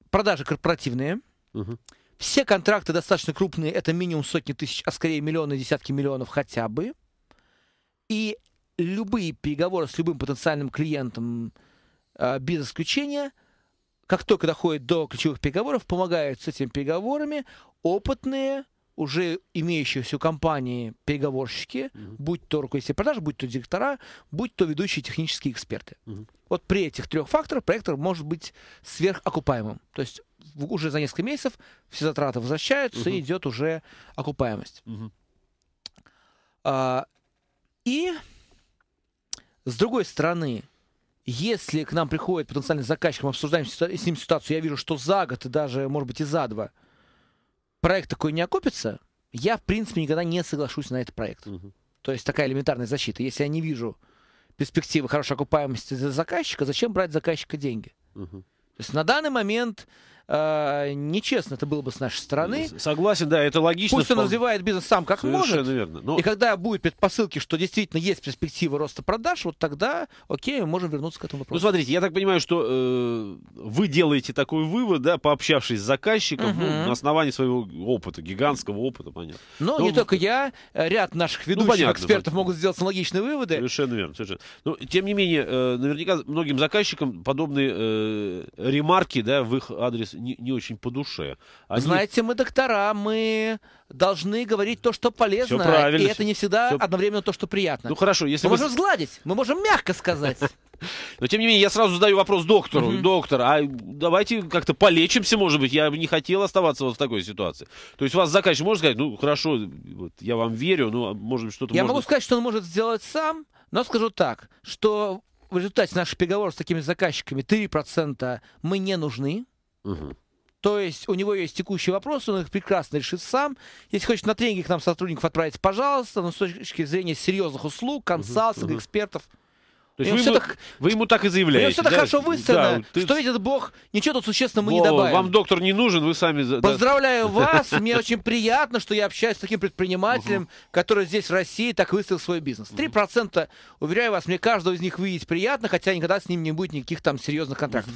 Продажи корпоративные. Угу. Все контракты достаточно крупные, это минимум сотни тысяч, а скорее миллионы, десятки миллионов хотя бы. И любые переговоры с любым потенциальным клиентом а, без исключения, как только доходит до ключевых переговоров, помогают с этими переговорами опытные, уже имеющиеся у компании переговорщики, угу. будь то руководители продаж, будь то директора, будь то ведущие технические эксперты. Угу. Вот при этих трех факторах проектор может быть сверхокупаемым. То есть уже за несколько месяцев все затраты возвращаются угу. и идет уже окупаемость. Угу. А, и с другой стороны, если к нам приходит потенциальный заказчик, мы обсуждаем с ним ситуацию, я вижу, что за год и даже, может быть, и за два – проект такой не окупится, я, в принципе, никогда не соглашусь на этот проект. Угу. То есть такая элементарная защита. Если я не вижу перспективы хорошей окупаемости для заказчика, зачем брать заказчика деньги? Угу. То есть на данный момент э, нечестно это было бы с нашей стороны. Согласен, да, это логично. Пусть он развивает бизнес сам как Совершенно может. Верно. Но... И когда будет предпосылки, что действительно есть перспективы роста продаж, вот тогда, окей, мы можем вернуться к этому вопросу. Ну, смотрите, я так понимаю, что э, вы делаете такой вывод, да, пообщавшись с заказчиком, угу. ну, на основании своего опыта, гигантского опыта, понятно. Но, ну, Но не вы... только я, э, ряд наших ну, ведущих ну, понятно, экспертов да. могут сделать аналогичные выводы. Совершенно верно, совершенно. Но, тем не менее, э, наверняка многим заказчикам подобные э, ремарки, да, в их адрес не, не очень по душе. Они... Знаете, мы доктора, мы должны говорить то, что полезно, Все правильно. и это не всегда Все... одновременно то, что приятно. Ну хорошо, если мы, мы можем сгладить, мы можем мягко сказать. Но тем не менее, я сразу задаю вопрос доктору. Mm-hmm. Доктор, а давайте как-то полечимся, может быть. Я бы не хотел оставаться вот в такой ситуации. То есть вас заказчик может сказать, ну хорошо, вот, я вам верю, но ну, а, может быть что-то. Я можно... могу сказать, что он может сделать сам, но скажу так, что в результате наших переговоров с такими заказчиками 3% мы не нужны. Угу. То есть у него есть текущие вопросы, он их прекрасно решит сам. Если хочет на тренинги к нам сотрудников отправить, пожалуйста, но с точки зринга серьезных услуг, консалтинга, угу, экспертов. То есть вы, ему, так, вы ему так и заявляете. У него все да? так хорошо выстроено, да, ты... что видит Бог, ничего тут существенно мы О, не добавим. Вам доктор не нужен, вы сами... Поздравляю да. вас, мне очень приятно, что я общаюсь с таким предпринимателем, который здесь в России так выставил свой бизнес. Три процента, уверяю вас, мне каждого из них выявить приятно, хотя никогда с ним не будет никаких там серьезных контрактов.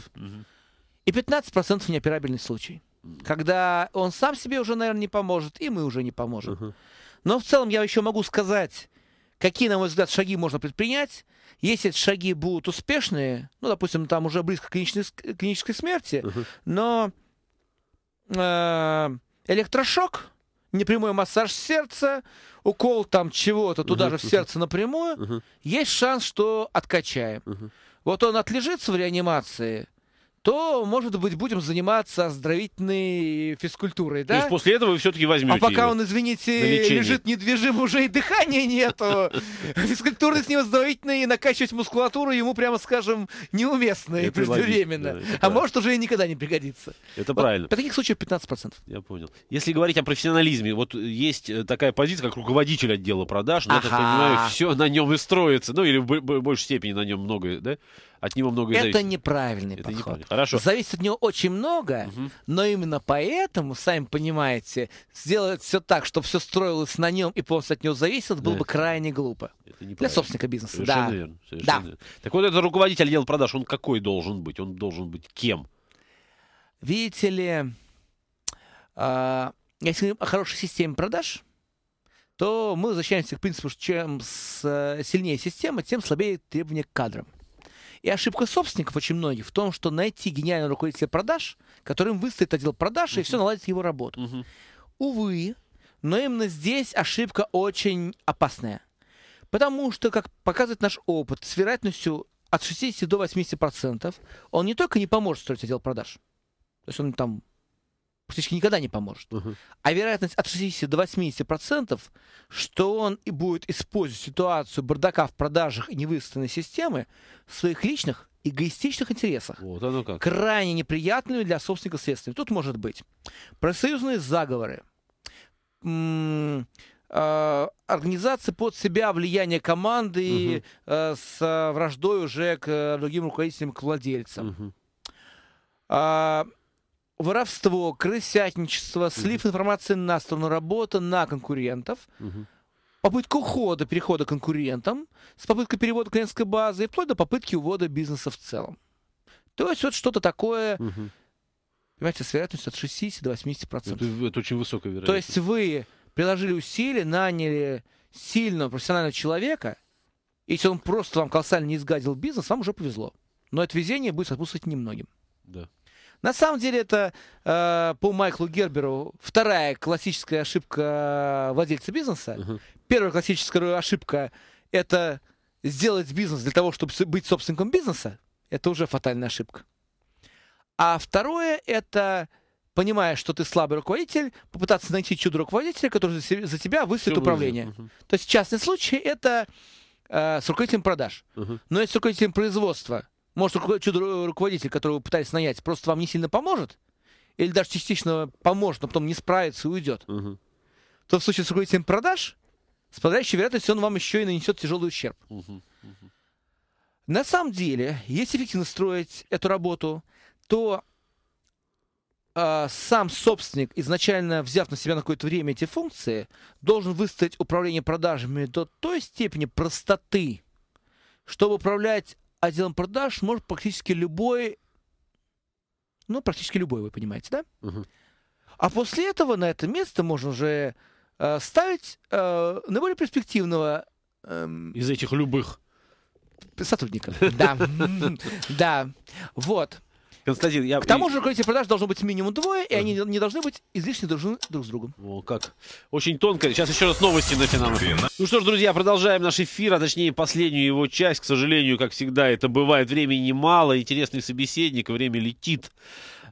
И 15% неоперабельный случай. Когда он сам себе уже, наверное, не поможет, и мы уже не поможем. Uh-huh. Но в целом я еще могу сказать, какие, на мой взгляд, шаги можно предпринять. Если эти шаги будут успешные, ну, допустим, там уже близко к клиничной, клинической смерти, uh-huh. но э, электрошок, непрямой массаж сердца, укол там чего-то туда uh-huh. же в сердце напрямую, uh-huh. есть шанс, что откачаем. Uh-huh. Вот он отлежится в реанимации, то, может быть, будем заниматься оздоровительной физкультурой, да? То есть после этого вы все-таки возьмете А пока его он, извините, лежит недвижим, уже и дыхания нету. Физкультуры с ним оздоровительные и накачивать мускулатуру ему, прямо скажем, неуместно и преждевременно. А может, уже и никогда не пригодится. Это правильно. По таких случаях 15%. Я понял. Если говорить о профессионализме, вот есть э, такая позиция, как руководитель отдела продаж, но, я понимаю, все на нем и строится, ну или в большей степени на нем многое, да? от него многое это зависит. Неправильный это подход. неправильный Хорошо. Зависит от него очень много, угу. но именно поэтому, сами понимаете, сделать все так, чтобы все строилось на нем и полностью от него зависело, да. было бы крайне глупо. Для собственника бизнеса. Совершенно да. верно. Совершенно да. верно. Так вот, этот руководитель отдела продаж, он какой должен быть? Он должен быть кем? Видите ли, э, если говорим о хорошей системе продаж, то мы возвращаемся к принципу, что чем э, сильнее система, тем слабее требования к кадрам. И ошибка собственников очень многих в том, что найти гениального руководителя продаж, которым выстоит отдел продаж, uh-huh. и все наладит его работу. Uh-huh. Увы, но именно здесь ошибка очень опасная. Потому что, как показывает наш опыт, с вероятностью от 60 до 80% он не только не поможет строить отдел продаж, то есть он там практически никогда не поможет. Угу. А вероятность от 60 до 80 процентов, что он и будет использовать ситуацию бардака в продажах и невыставленной системы в своих личных эгоистичных интересах, вот оно как. крайне неприятными для собственника следствия. Тут может быть профсоюзные заговоры, а, организации под себя влияние команды угу. э, с враждой уже к э, другим руководителям, к владельцам. Угу воровство, крысятничество, слив информации на сторону работы, на конкурентов, попытка ухода, перехода к конкурентам, с попыткой перевода клиентской базы и вплоть до попытки увода бизнеса в целом. То есть вот что-то такое, угу. понимаете, с вероятностью от 60 до 80 процентов. Это, это очень высокая вероятность. То есть вы приложили усилия, наняли сильного профессионального человека, и если он просто вам колоссально не изгадил бизнес, вам уже повезло. Но это везение будет отпускать немногим. Да. На самом деле это э, по Майклу Герберу вторая классическая ошибка э, владельца бизнеса. Угу. Первая классическая ошибка это сделать бизнес для того, чтобы быть собственником бизнеса. Это уже фатальная ошибка. А второе это понимая, что ты слабый руководитель, попытаться найти чудо руководителя, который за тебя выставит Все управление. Угу. То есть частный случай это э, с руководителем продаж. Угу. Но если с руководителем производства может, руководитель которого вы пытались нанять, просто вам не сильно поможет? Или даже частично поможет, но потом не справится и уйдет? Угу. То в случае с руководителем продаж, с подрядчей вероятностью он вам еще и нанесет тяжелый ущерб. Угу. Угу. На самом деле, если эффективно строить эту работу, то а, сам собственник, изначально взяв на себя на какое-то время эти функции, должен выставить управление продажами до той степени простоты, чтобы управлять отделом продаж может практически любой, ну, практически любой, вы понимаете, да? А после этого на это место можно уже э, ставить э, наиболее перспективного... Э, Из этих любых сотрудников. Да. Да. Вот. Константин, я... К тому же, кроме продаж должно быть минимум двое, и они не должны быть излишне дружны друг с другом. О, как. Очень тонко. Сейчас еще раз новости на финал. Ну что ж, друзья, продолжаем наш эфир, а точнее последнюю его часть. К сожалению, как всегда, это бывает. Времени мало, интересный собеседник, время летит.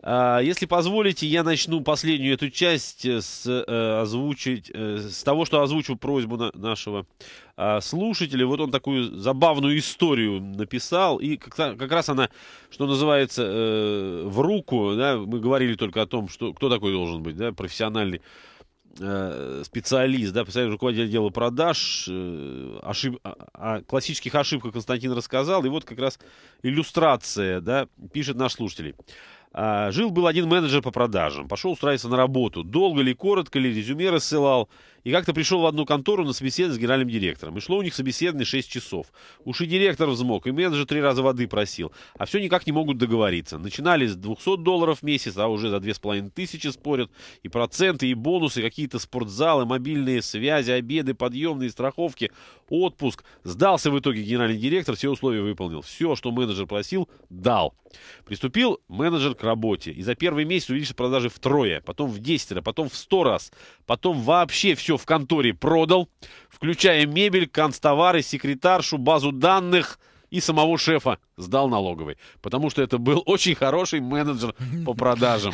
А, если позволите, я начну последнюю эту часть э, с, э, озвучить, э, с того, что озвучу просьбу нашего а, слушателя. Вот он такую забавную историю написал, и как, раз она, что называется, в руку. Да, мы говорили только о том, что кто такой должен быть, да, профессиональный специалист, да, представитель руководитель отдела продаж, ошиб... о классических ошибках Константин рассказал, и вот как раз иллюстрация, да, пишет наш слушатель. А, жил-был один менеджер по продажам, пошел устраиваться на работу, долго ли, коротко ли, резюме рассылал, и как-то пришел в одну контору на собеседование с генеральным директором. И шло у них собеседование 6 часов. Уж и директор взмок, и менеджер три раза воды просил, а все никак не могут договориться. Начинали с 200 долларов в месяц, а уже за 2500 спорят, и проценты, и бонусы, какие-то спортзалы, мобильные связи, обеды, подъемные, страховки, отпуск. Сдался в итоге генеральный директор, все условия выполнил. Все, что менеджер просил, дал. Приступил менеджер к работе. И за первый месяц увеличится продажи втрое, потом в десятеро, потом в сто раз, потом вообще все в конторе продал, включая мебель, канцтовары, секретаршу, базу данных и самого шефа сдал налоговый, потому что это был очень хороший менеджер по продажам.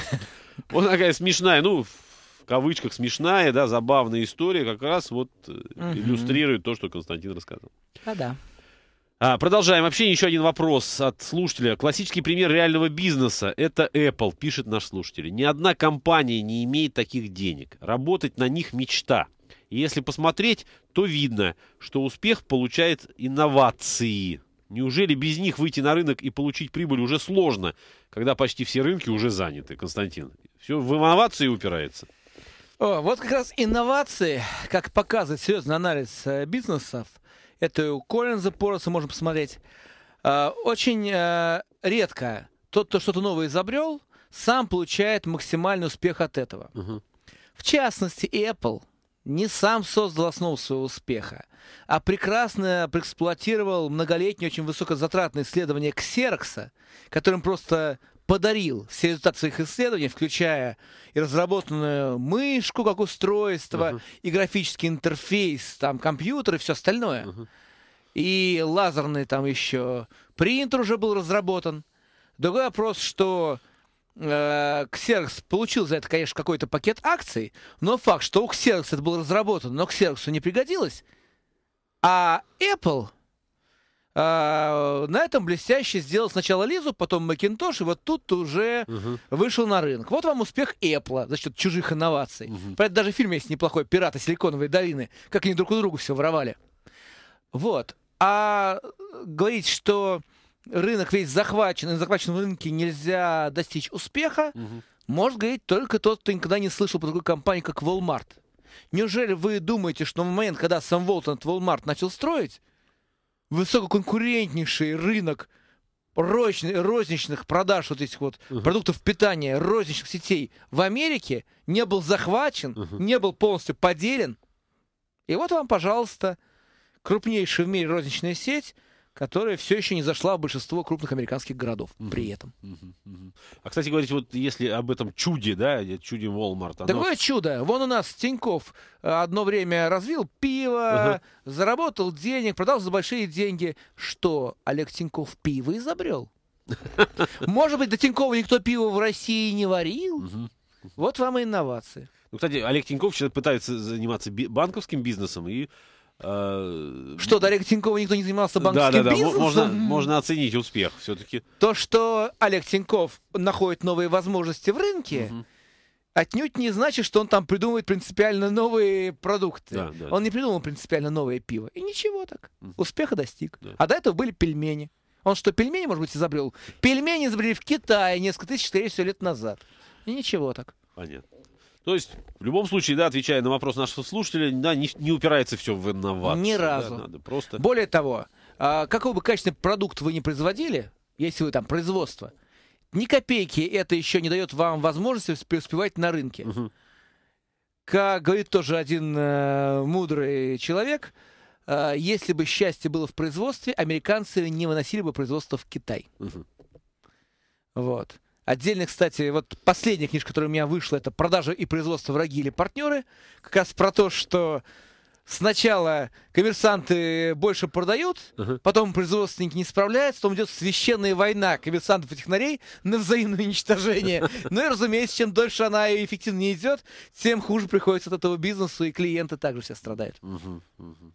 Вот такая смешная, ну, в кавычках смешная, да, забавная история как раз вот э, иллюстрирует то, что Константин рассказал. Да-да. А, продолжаем общение. Еще один вопрос от слушателя. Классический пример реального бизнеса – это Apple, пишет наш слушатель. Ни одна компания не имеет таких денег. Работать на них – мечта. И если посмотреть, то видно, что успех получает инновации. Неужели без них выйти на рынок и получить прибыль уже сложно, когда почти все рынки уже заняты, Константин? Все в инновации упирается. О, вот как раз инновации, как показывает серьезный анализ э, бизнесов – это у Коллинза Пороса можно посмотреть. А, очень э, редко тот, кто что-то новое изобрел, сам получает максимальный успех от этого. Угу. В частности, Apple не сам создал основу своего успеха, а прекрасно проэксплуатировал многолетнее, очень высокозатратное исследование Ксерокса, которым просто подарил все результаты своих исследований, включая и разработанную мышку как устройство, uh-huh. и графический интерфейс, там компьютер и все остальное. Uh-huh. И лазерный там еще принтер уже был разработан. Другой вопрос, что э, Xerox получил за это, конечно, какой-то пакет акций, но факт, что у Xerox это было разработано, но Xerox не пригодилось, а Apple а, на этом блестяще сделал сначала Лизу, потом Макинтош, и вот тут уже угу. вышел на рынок. Вот вам успех Apple за счет чужих инноваций. Угу. Про даже фильм есть неплохой «Пираты Силиконовой долины», как они друг у друга все воровали. Вот. А э, говорить, что рынок весь захвачен, и на захваченном рынке нельзя достичь успеха, угу. может говорить только тот, кто никогда не слышал про такую компанию, как Walmart. Неужели вы думаете, что в момент, когда Сам Волтон Walmart начал строить, высококонкурентнейший рынок розничных продаж вот этих вот uh-huh. продуктов питания розничных сетей в Америке не был захвачен, uh-huh. не был полностью поделен. И вот вам, пожалуйста, крупнейшая в мире розничная сеть которая все еще не зашла в большинство крупных американских городов угу. при этом. Угу. Угу. А, кстати, говорить, вот если об этом чуде, да, чуде Walmart. Оно... Такое чудо. Вон у нас Тиньков э, одно время развил пиво, угу. заработал денег, продал за большие деньги. Что, Олег Тиньков пиво изобрел? Может быть, до Тинькова никто пиво в России не варил? Вот вам и инновации. Ну, кстати, Олег Тиньков сейчас пытается заниматься банковским бизнесом и Э, что, Олег Тинькова никто не занимался банковским да, да, да. бизнесом? Можно, можно оценить успех все-таки. То, что Олег Тиньков находит новые возможности в рынке, угу. отнюдь не значит, что он там придумывает принципиально новые продукты. Да, да. Он не придумал принципиально новое пиво. И ничего так. Угу. Успеха достиг. Да. А до этого были пельмени. Он что, пельмени, может быть, изобрел? Пельмени изобрели в Китае несколько тысяч, скорее всего, лет назад. И ничего так. Понятно. То есть, в любом случае, да, отвечая на вопрос нашего слушателя, да, не, не упирается все в инновацию. Ни разу. Да, надо просто... Более того, а, какой бы качественный продукт вы ни производили, если вы там производство, ни копейки это еще не дает вам возможности преуспевать на рынке. Угу. Как говорит тоже один э, мудрый человек, э, если бы счастье было в производстве, американцы не выносили бы производство в Китай. Угу. Вот отдельных, кстати, вот последняя книжка, которая у меня вышла, это «Продажа и производство враги или партнеры». Как раз про то, что сначала коммерсанты больше продают, uh-huh. потом производственники не справляются, потом идет священная война коммерсантов и технарей на взаимное уничтожение. Ну и, разумеется, чем дольше она и эффективнее идет, тем хуже приходится от этого бизнесу, и клиенты также все страдают. Uh-huh, uh-huh.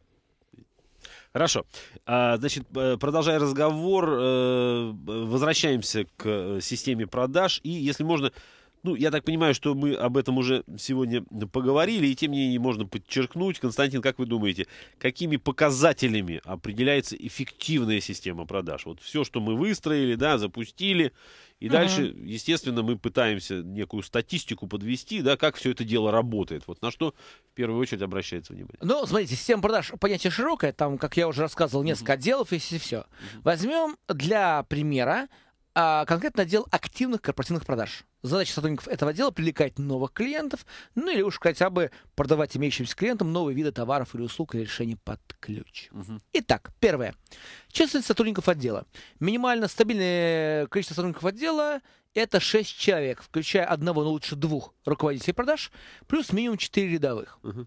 Хорошо. А, значит, э, продолжая разговор, э, возвращаемся к э, системе продаж. И, если можно, ну, я так понимаю, что мы об этом уже сегодня поговорили, и тем не менее можно подчеркнуть. Константин, как вы думаете, какими показателями определяется эффективная система продаж? Вот все, что мы выстроили, да, запустили, и угу. дальше, естественно, мы пытаемся некую статистику подвести, да, как все это дело работает. Вот на что в первую очередь обращается внимание. Ну, смотрите, система продаж понятие широкое, там, как я уже рассказывал, несколько угу. отделов, если все. Угу. Возьмем для примера а, конкретно отдел активных корпоративных продаж. Задача сотрудников этого отдела – привлекать новых клиентов, ну или уж хотя бы продавать имеющимся клиентам новые виды товаров или услуг или решений под ключ. Угу. Итак, первое. Численность сотрудников отдела. Минимально стабильное количество сотрудников отдела – это 6 человек, включая одного, но лучше двух руководителей продаж, плюс минимум 4 рядовых. Угу.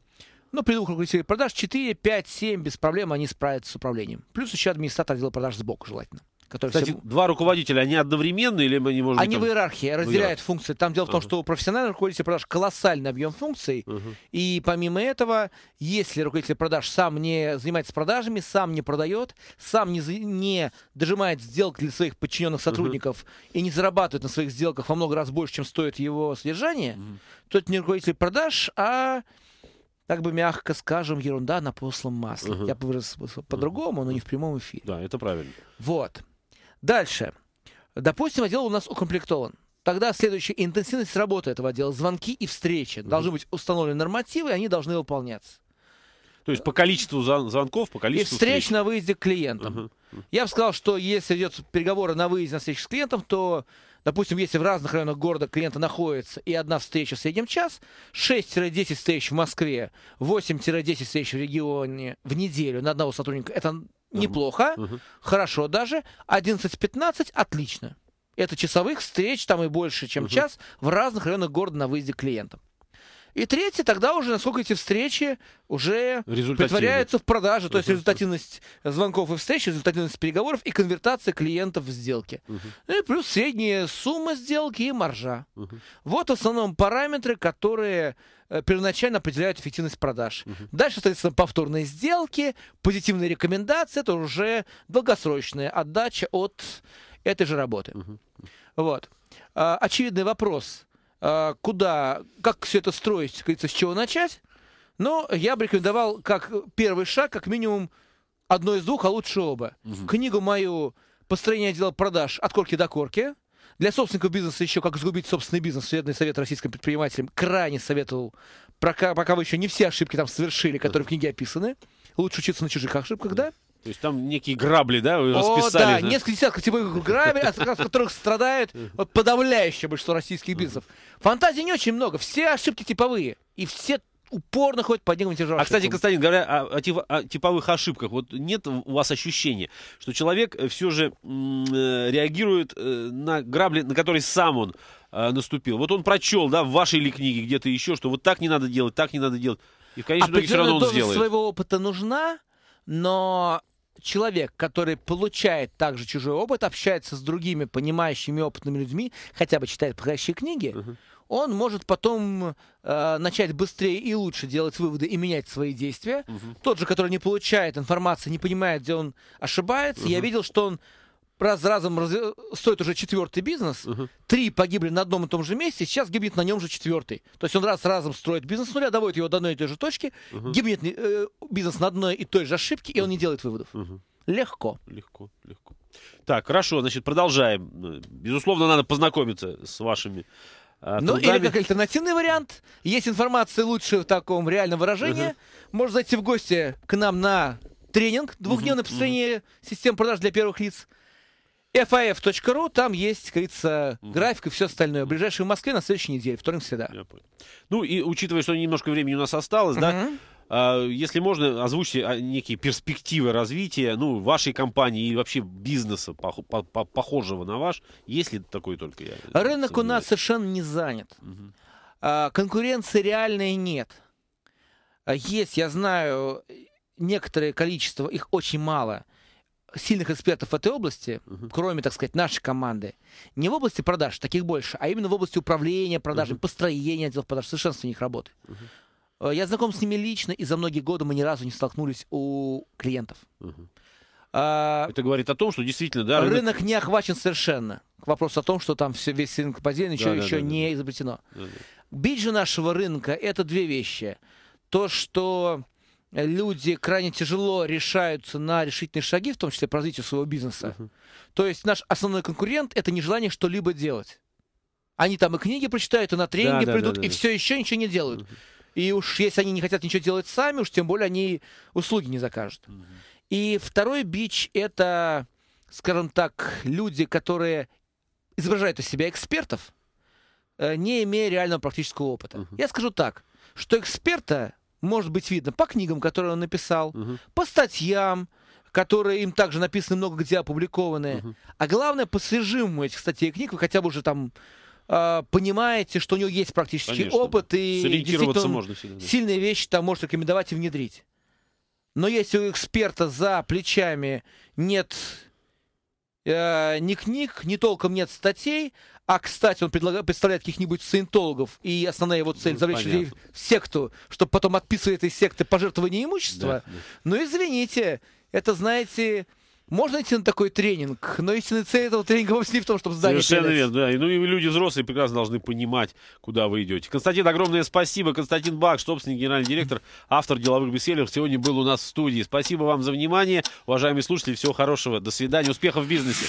Ну, но при двух руководителях продаж 4, 5, 7 без проблем они справятся с управлением. Плюс еще администратор отдела продаж сбоку желательно. Который Кстати, всем... два руководителя, они одновременно или они, может Они быть, там... в иерархии разделяют в функции. Там дело в том, ага. что у профессионального руководителя продаж колоссальный объем функций. Ага. И помимо этого, если руководитель продаж сам не занимается продажами, сам не продает, сам не, не дожимает сделки для своих подчиненных сотрудников ага. и не зарабатывает на своих сделках во много раз больше, чем стоит его содержание, ага. то это не руководитель продаж, а так бы мягко скажем, ерунда на послом масле. Угу. Я бы выразился по- по- по- по-другому, но не в прямом эфире. Да, это правильно. Вот. Дальше. Допустим, отдел у нас укомплектован. Тогда следующая интенсивность работы этого отдела. Звонки и встречи. Должны быть установлены нормативы, и они должны выполняться. То есть по количеству звонков, по количеству и встреч, встреч. на выезде к клиентам. Uh-huh. Я бы сказал, что если идет переговоры на выезде на встрече с клиентом, то, допустим, если в разных районах города клиента находится и одна встреча в среднем час, 6-10 встреч в Москве, 8-10 встреч в регионе в неделю на одного сотрудника, это неплохо, угу. хорошо даже. 11-15 отлично. Это часовых встреч, там и больше, чем угу. час, в разных районах города на выезде клиентам. И третье, тогда уже, насколько эти встречи уже притворяются в продажу. То есть результативность звонков и встреч, результативность переговоров и конвертация клиентов в сделки, Угу. Ну и плюс средняя сумма сделки и маржа. Угу. Вот в основном параметры, которые э, первоначально определяют эффективность продаж. Угу. Дальше, соответственно, повторные сделки, позитивные рекомендации, это уже долгосрочная отдача от этой же работы. Угу. Вот. А, очевидный вопрос. Э, куда, как все это строить, говорится, с чего начать. Но я бы рекомендовал как первый шаг, как минимум, одно из двух, а лучше оба. Угу. Книгу мою «Построение отдела продаж от корки до корки». Для собственников бизнеса еще «Как сгубить собственный бизнес» советный совет российским предпринимателям крайне советовал, пока, пока вы еще не все ошибки там совершили, которые в книге описаны. Лучше учиться на чужих ошибках, да? То есть там некие грабли, да, вы расписали? О, да, да, несколько десятков типовых грабель, от которых страдает подавляющее большинство российских бизнесов. Фантазии не очень много, все ошибки типовые. И все упорно ходят по одним и тем же А, кстати, Константин, говоря о, о, о типовых ошибках, вот нет у вас ощущения, что человек э, все же э, реагирует э, на грабли, на которые сам он э, наступил. Вот он прочел, да, в вашей ли книге где-то еще, что вот так не надо делать, так не надо делать. И в конечном итоге все равно он сделает. своего опыта нужна, но человек, который получает также чужой опыт, общается с другими понимающими опытными людьми, хотя бы читает подходящие книги, uh-huh. он может потом э, начать быстрее и лучше делать выводы и менять свои действия. Uh-huh. Тот же, который не получает информации, не понимает, где он ошибается, uh-huh. я видел, что он раз разом раз... стоит уже четвертый бизнес, угу. три погибли на одном и том же месте, сейчас гибнет на нем же четвертый. То есть он раз разом строит бизнес с нуля, доводит его до одной и той же точки, угу. гибнет э, бизнес на одной и той же ошибке, и он не делает выводов. Угу. Легко. Легко, легко. Так, хорошо, значит, продолжаем. Безусловно, надо познакомиться с вашими а, ну, или как альтернативный вариант, есть информация лучше в таком реальном выражении, uh-huh. можно зайти в гости к нам на тренинг двухдневное uh-huh. построение uh-huh. систем продаж для первых лиц faf.ru, там есть, как говорится, угу. график и все остальное. Ближайший в Москве на следующей неделе, вторник всегда. Я понял. Ну и учитывая, что немножко времени у нас осталось, угу. да, а, если можно, озвучьте а, некие перспективы развития ну, вашей компании и вообще бизнеса, пох по по похожего на ваш. Есть ли такой только? Я Рынок у нас совершенно не занят. Угу. Конкуренции реальной нет. Есть, я знаю, некоторое количество, их очень мало – сильных экспертов в этой области, угу. кроме, так сказать, нашей команды, не в области продаж, таких больше, а именно в области управления продажами, угу. построения отделов продаж, совершенствования их работы. Угу. Я знаком с ними лично, и за многие годы мы ни разу не столкнулись у клиентов. Угу. А, Это говорит о том, что действительно, да, рынок... рынок не охвачен совершенно. Вопрос о том, что там все, весь рынок поделен, ничего да, еще да, не да. изобретено. Да, да. Бить же нашего рынка – это две вещи. То, что люди крайне тяжело решаются на решительные шаги, в том числе по развитию своего бизнеса. Uh-huh. То есть наш основной конкурент это нежелание что-либо делать. Они там и книги прочитают, и на тренинги да, придут, да, да, да. и все еще ничего не делают. Uh-huh. И уж если они не хотят ничего делать сами, уж тем более они услуги не закажут. Uh-huh. И второй бич это, скажем так, люди, которые изображают из себя экспертов, э, не имея реального практического опыта. Uh-huh. Я скажу так, что эксперта может быть видно по книгам, которые он написал, угу. по статьям, которые им также написаны много где опубликованы. Угу. А главное, по содержимому этих статей и книг вы хотя бы уже там э, понимаете, что у него есть практический Конечно, опыт, и действительно можно всегда, сильные вещи там может рекомендовать и внедрить. Но если у эксперта за плечами нет э, ни книг, ни толком нет статей, а, кстати, он предлагает, представляет каких-нибудь саентологов, и основная его цель ну, завлечь людей в секту, чтобы потом отписывали этой секты пожертвование имущества. Да, да. Ну, извините, это, знаете, можно идти на такой тренинг, но истинная цель этого тренинга вовсе не в том, чтобы здание Совершенно верно, да. Ну и люди взрослые прекрасно должны понимать, куда вы идете. Константин, огромное спасибо. Константин Бак, собственник, генеральный директор, автор деловых бестселлеров, сегодня был у нас в студии. Спасибо вам за внимание. Уважаемые слушатели, всего хорошего. До свидания. Успехов в бизнесе.